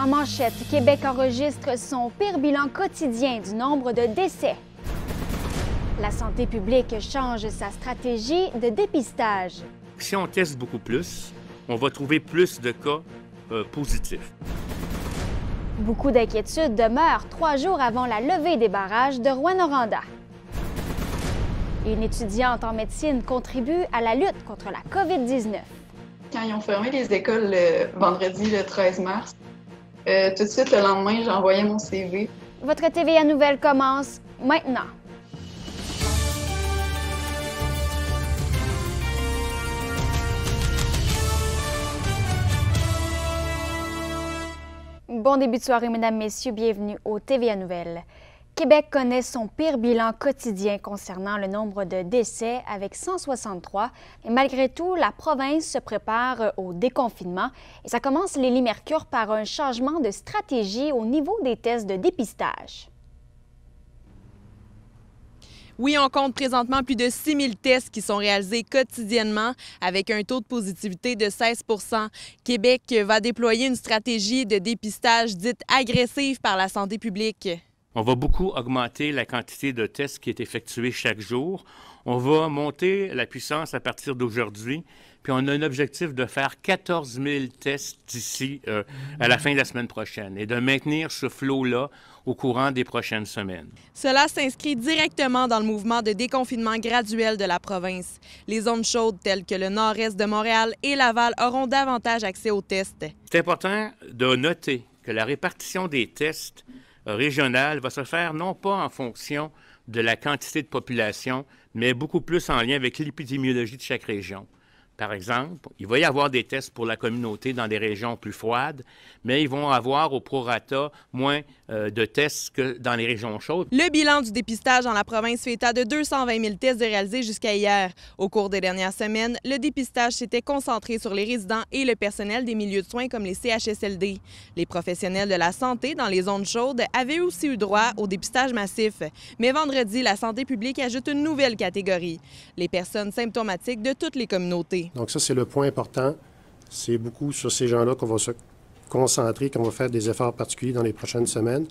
En manchette, Québec enregistre son pire bilan quotidien du nombre de décès. La santé publique change sa stratégie de dépistage. Si on teste beaucoup plus, on va trouver plus de cas euh, positifs. Beaucoup d'inquiétudes demeurent trois jours avant la levée des barrages de Rouen-Oranda. Une étudiante en médecine contribue à la lutte contre la COVID-19. Quand ils ont fermé les écoles le vendredi le 13 mars, euh, tout de suite, le lendemain, j'ai envoyé mon CV. Votre TVA Nouvelle commence maintenant. Bon début de soirée, mesdames, messieurs. Bienvenue au TVA Nouvelles. Québec connaît son pire bilan quotidien concernant le nombre de décès avec 163. Et malgré tout, la province se prépare euh, au déconfinement et ça commence Lélie Mercure par un changement de stratégie au niveau des tests de dépistage. Oui, on compte présentement plus de 6 000 tests qui sont réalisés quotidiennement avec un taux de positivité de 16 Québec va déployer une stratégie de dépistage dite agressive par la santé publique. On va beaucoup augmenter la quantité de tests qui est effectuée chaque jour. On va monter la puissance à partir d'aujourd'hui. Puis on a un objectif de faire 14 000 tests d'ici euh, à la fin de la semaine prochaine et de maintenir ce flot-là au courant des prochaines semaines. Cela s'inscrit directement dans le mouvement de déconfinement graduel de la province. Les zones chaudes telles que le nord-est de Montréal et Laval auront davantage accès aux tests. C'est important de noter que la répartition des tests régionale va se faire non pas en fonction de la quantité de population, mais beaucoup plus en lien avec l'épidémiologie de chaque région par exemple, il va y avoir des tests pour la communauté dans des régions plus froides, mais ils vont avoir au prorata moins euh, de tests que dans les régions chaudes. Le bilan du dépistage dans la province fait état de 220 000 tests réalisés jusqu'à hier. Au cours des dernières semaines, le dépistage s'était concentré sur les résidents et le personnel des milieux de soins comme les CHSLD. Les professionnels de la santé dans les zones chaudes avaient aussi eu droit au dépistage massif. Mais vendredi, la santé publique ajoute une nouvelle catégorie, les personnes symptomatiques de toutes les communautés. Donc ça, c'est le point important. C'est beaucoup sur ces gens-là qu'on va se concentrer, qu'on va faire des efforts particuliers dans les prochaines semaines.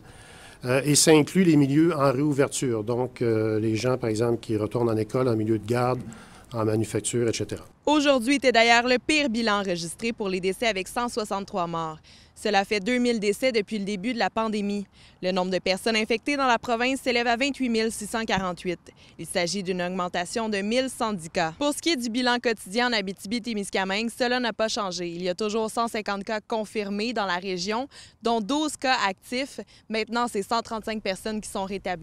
Euh, et ça inclut les milieux en réouverture. Donc, euh, les gens, par exemple, qui retournent en école en milieu de garde, en manufacture, etc. Aujourd'hui était d'ailleurs le pire bilan enregistré pour les décès avec 163 morts. Cela fait 2000 décès depuis le début de la pandémie. Le nombre de personnes infectées dans la province s'élève à 28 648. Il s'agit d'une augmentation de 1110 cas. Pour ce qui est du bilan quotidien en Abitibi-Témiscamingue, cela n'a pas changé. Il y a toujours 150 cas confirmés dans la région, dont 12 cas actifs. Maintenant, c'est 135 personnes qui sont rétablies.